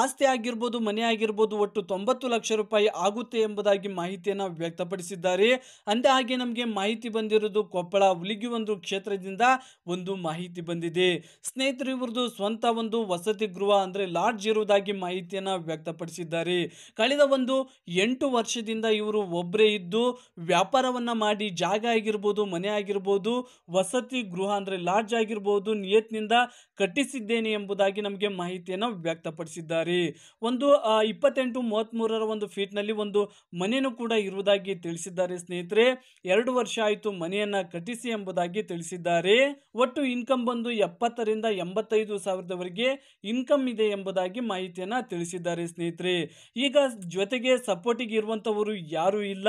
ಆಸ್ತಿ ಆಗಿರ್ಬೋದು ಮನೆ ಆಗಿರ್ಬೋದು ಒಟ್ಟು ತೊಂಬತ್ತು ಲಕ್ಷ ರೂಪಾಯಿ ಆಗುತ್ತೆ ಎಂಬುದಾಗಿ ಮಾಹಿತಿಯನ್ನು ವ್ಯಕ್ತಪಡಿಸಿದ್ದಾರೆ ಅಂದ ಹಾಗೆ ನಮಗೆ ಮಾಹಿತಿ ಬಂದಿರೋದು ಕೊಪ್ಪಳ ಉಲಿಗಿ ಒಂದು ಕ್ಷೇತ್ರದಿಂದ ಒಂದು ಮಾಹಿತಿ ಬಂದಿದೆ ಸ್ನೇಹಿತರು ಇವರದು ಸ್ವಂತ ಒಂದು ವಸತಿ ಗೃಹ ಅಂದರೆ ಲಾಡ್ಜ್ ಇರುವುದಾಗಿ ಮಾಹಿತಿಯನ್ನು ವ್ಯಕ್ತಪಡಿಸಿದ್ದಾರೆ ಕಳೆದ ಒಂದು ಎಂಟು ವರ್ಷದಿಂದ ಇವರು ಒಬ್ಬರೇ ಇದ್ದು ವ್ಯಾಪಾರವನ್ನು ಮಾಡಿ ಜಾಗ ಆಗಿರ್ಬೋದು ಮನೆ ಆಗಿರ್ಬೋದು ವಸತಿ ಗೃಹ ಅಂದರೆ ಲಾಡ್ಜ್ ಆಗಿರ್ಬೋದು ನಿಯತ್ನಿಂದ ಕಟ್ಟಿಸಿದ್ದೇನೆ ಎಂಬುದಾಗಿ ನಮಗೆ ಮಾಹಿತಿಯನ್ನು ವ್ಯಕ್ತಪಡಿಸಿದ್ದಾರೆ ಒಂದು ಇಪ್ಪತ್ತೆಂಟು ಮೂವತ್ತ್ಮೂರರ ಒಂದು ಫೀಟ್ನಲ್ಲಿ ಒಂದು ಮನೆಯೂ ಕೂಡ ಇರುವುದಾಗಿ ತಿಳಿಸಿದ್ದಾರೆ ಸ್ನೇಹಿತರೆ ಎರಡು ವರ್ಷ ಆಯಿತು ಮನೆಯನ್ನು ಕಟ್ಟಿಸಿ ಎಂಬುದಾಗಿ ತಿಳಿಸಿದ್ದಾರೆ ಒಟ್ಟು ಇನ್ಕಮ್ ಬಂದು ಎಪ್ಪತ್ತರಿಂದ ಎಂಬತ್ತೈದು ಸಾವಿರದವರೆಗೆ ಇನ್ಕಮ್ ಇದೆ ಎಂಬುದಾಗಿ ಮಾಹಿತಿಯನ್ನು ತಿಳಿಸಿದ್ದಾರೆ ಸ್ನೇಹಿತರೆ ಈಗ ಜೊತೆಗೆ ಸಪೋರ್ಟಿಗೆ ಇರುವಂಥವರು ಯಾರೂ ಇಲ್ಲ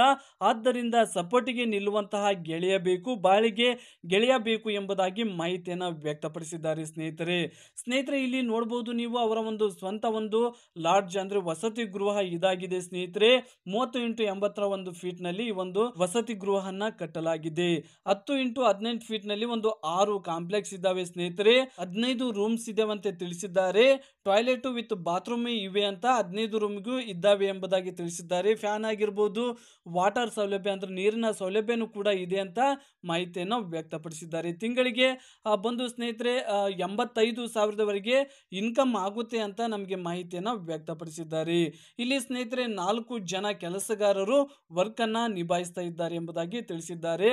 ಆದ್ದರಿಂದ ಸಪೋರ್ಟಿಗೆ ನಿಲ್ಲುವಂತಹ ಗೆಳೆಯ ಬೇಕು ಬಾಳಿಗೆ ಗೆಳೆಯ ಬೇಕು ಎಂಬುದಾಗಿ ಮಾಹಿತಿಯನ್ನು ವ್ಯಕ್ತಪಡಿಸಿದ್ದಾರೆ ಸ್ನೇಹಿತರೆ ಸ್ನೇಹಿತರೆ ಇಲ್ಲಿ ನೋಡಬಹುದು ನೀವು ಅವರ ಒಂದು ಸ್ವಂತ ಒಂದು ಲಾಡ್ಜ್ ಅಂದ್ರೆ ವಸತಿ ಗೃಹ ಇದಾಗಿದೆ ಸ್ನೇಹಿತರೆ ಮೂವತ್ತು ಇಂಟು ಎಂಬತ್ತರ ಒಂದು ಫೀಟ್ ಈ ಒಂದು ವಸತಿ ಗೃಹನ ಕಟ್ಟಲಾಗಿದೆ ಹತ್ತು ಇಂಟು ಹದಿನೆಂಟು ಫೀಟ್ ನಲ್ಲಿ ಒಂದು ಆರು ಕಾಂಪ್ಲೆಕ್ಸ್ ಇದ್ದಾವೆ ಸ್ನೇಹಿತರೆ ಹದಿನೈದು ರೂಮ್ಸ್ ಇದಾವಂತೆ ತಿಳಿಸಿದ್ದಾರೆ ಟಾಯ್ಲೆಟ್ ವಿತ್ ಬಾತ್ರೂಮ್ ಇವೆ ಅಂತ ಹದಿನೈದು ರೂಮ್ಗೂ ಇದ್ದಾವೆ ಎಂಬುದಾಗಿ ತಿಳಿಸಿದ್ದಾರೆ ಫ್ಯಾನ್ ಆಗಿರ್ಬೋದು ವಾಟರ್ ಸೌಲಭ್ಯ ಅಂದ್ರೆ ನೀರಿನ ಸೌಲಭ್ಯನೂ ಕೂಡ ಇದೆ ಅಂತ ಮಾಹಿತಿಯನ್ನು ವ್ಯಕ್ತಪಡಿಸಿದ್ದಾರೆ ತಿಂಗಳಿಗೆ ಬಂದು ಸ್ನೇಹಿತರೆ ಎಂಬತ್ತೈದು ಸಾವಿರದವರೆಗೆ ಇನ್ಕಮ್ ಆಗುತ್ತೆ ಅಂತ ನಮಗೆ ಮಾಹಿತಿಯನ್ನು ವ್ಯಕ್ತಪಡಿಸಿದ್ದಾರೆ ಇಲ್ಲಿ ಸ್ನೇಹಿತರೆ ನಾಲ್ಕು ಜನ ಕೆಲಸಗಾರರು ಅನ್ನ ನಿಭಾಯಿಸ್ತಾ ಇದ್ದಾರೆ ಎಂಬುದಾಗಿ ತಿಳಿಸಿದ್ದಾರೆ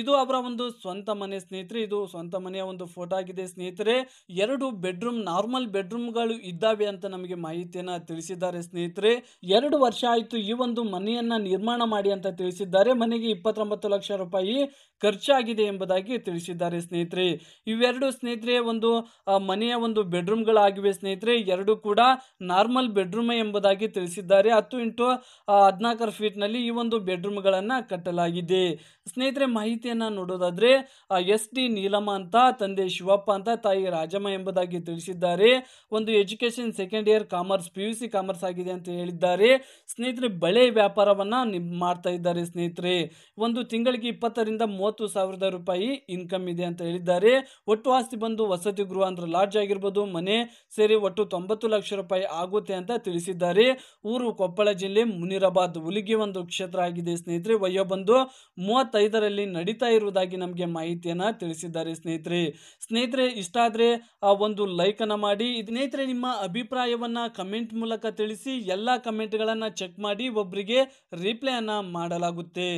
ಇದು ಅವರ ಒಂದು ಸ್ವಂತ ಮನೆ ಸ್ನೇಹಿತರೆ ಇದು ಸ್ವಂತ ಮನೆಯ ಒಂದು ಫೋಟೋ ಆಗಿದೆ ಸ್ನೇಹಿತರೆ ಎರಡು ಬೆಡ್ರೂಮ್ ನಾರ್ಮಲ್ ಬೆಡ್ರೂಮ್ಗಳು ಇದ್ದಾವೆ ಅಂತ ನಮಗೆ ಮಾಹಿತಿಯನ್ನು ತಿಳಿಸಿದ್ದಾರೆ ಸ್ನೇಹಿತರೆ ಎರಡು ವರ್ಷ ಆಯಿತು ಈ ಒಂದು ಮನೆಯನ್ನ ನಿರ್ಮಾಣ ಮಾಡಿ ಅಂತ ತಿಳಿಸಿದ್ದಾರೆ ಮನೆಗೆ ಇಪ್ಪತ್ತೊಂಬತ್ತು ಲಕ್ಷ ರೂಪಾಯಿ ಖರ್ಚಾಗಿದೆ ಎಂಬುದಾಗಿ ತಿಳಿಸಿದ್ದಾರೆ ಸ್ನೇಹಿತರೆ ಇವೆರಡು ಸ್ನೇಹಿತರೆ ಒಂದು ಮನೆಯ ಒಂದು ಬೆಡ್ರೂಮ್ಗಳಾಗಿವೆ ಸ್ನೇಹಿತರೆ ಎರಡು ಕೂಡ ನಾರ್ಮಲ್ ಬೆಡ್ರೂಮ್ ಎಂಬುದಾಗಿ ತಿಳಿಸಿದ್ದಾರೆ ಹತ್ತು ಇಂಟು ಹದಿನಾಲ್ಕರ ನಲ್ಲಿ ಈ ಒಂದು ಗಳನ್ನ ಕಟ್ಟಲಾಗಿದೆ ಸ್ನೇಹಿತರೆ ಮಾಹಿತಿಯನ್ನು ನೋಡೋದಾದ್ರೆ ಎಸ್ ಡಿ ನೀಲಮ್ಮ ಅಂತ ತಂದೆ ಶಿವಪ್ಪ ಅಂತ ತಾಯಿ ರಾಜಮ್ಮ ಎಂಬುದಾಗಿ ತಿಳಿಸಿದ್ದಾರೆ ಒಂದು education second year commerce P U C commerce ಆಗಿದೆ ಅಂತ ಹೇಳಿದ್ದಾರೆ ಸ್ನೇಹಿತರೆ ಬಳೆ ವ್ಯಾಪಾರವನ್ನ ಮಾಡ್ತಾ ಇದ್ದಾರೆ ಸ್ನೇಹಿತರೆ ಒಂದು ತಿಂಗಳಿಗೆ ಇಪ್ಪತ್ತರಿಂದ ಮೂವತ್ತು ಸಾವಿರದ ರೂಪಾಯಿ ಇನ್ಕಮ್ ಇದೆ ಅಂತ ಹೇಳಿದ್ದಾರೆ ಒಟ್ಟು ಆಸ್ತಿ ಬಂದು ವಸತಿ ಗೃಹ ಅಂದರೆ ಲಾಡ್ಜ್ ಆಗಿರ್ಬೋದು ಮನೆ ಸೇರಿ ಒಟ್ಟು ತೊಂಬತ್ತು ಲಕ್ಷ ರೂಪಾಯಿ ಆಗುತ್ತೆ ಅಂತ ತಿಳಿಸಿದ್ದಾರೆ ಊರು ಕೊಪ್ಪಳ ಜಿಲ್ಲೆ ಮುನಿರಾಬಾದ್ ಹುಲಿಗೆ ಒಂದು ಕ್ಷೇತ್ರ ಆಗಿದೆ ಸ್ನೇಹಿತರೆ ಬಂದು ಮೂವತ್ತೈದರಲ್ಲಿ ನಡೀತಾ ಇರುವುದಾಗಿ ನಮಗೆ ಮಾಹಿತಿಯನ್ನು ತಿಳಿಸಿದ್ದಾರೆ ಸ್ನೇಹಿತರೆ ಸ್ನೇಹಿತರೆ ಇಷ್ಟ ಆದರೆ ಆ ಒಂದು ಲೈಕನ್ನು ಮಾಡಿ ಸ್ನೇಹಿತರೆ ನಿಮ್ಮ ಅಭಿಪ್ರಾಯವನ್ನು ಕಮೆಂಟ್ ಮೂಲಕ ತಿಳಿಸಿ ಎಲ್ಲ ಕಮೆಂಟ್ಗಳನ್ನು ಚೆಕ್ ಮಾಡಿ ಒಬ್ಬರಿಗೆ ರಿಪ್ಲೈಯನ್ನು ಮಾಡಲಾಗುತ್ತೆ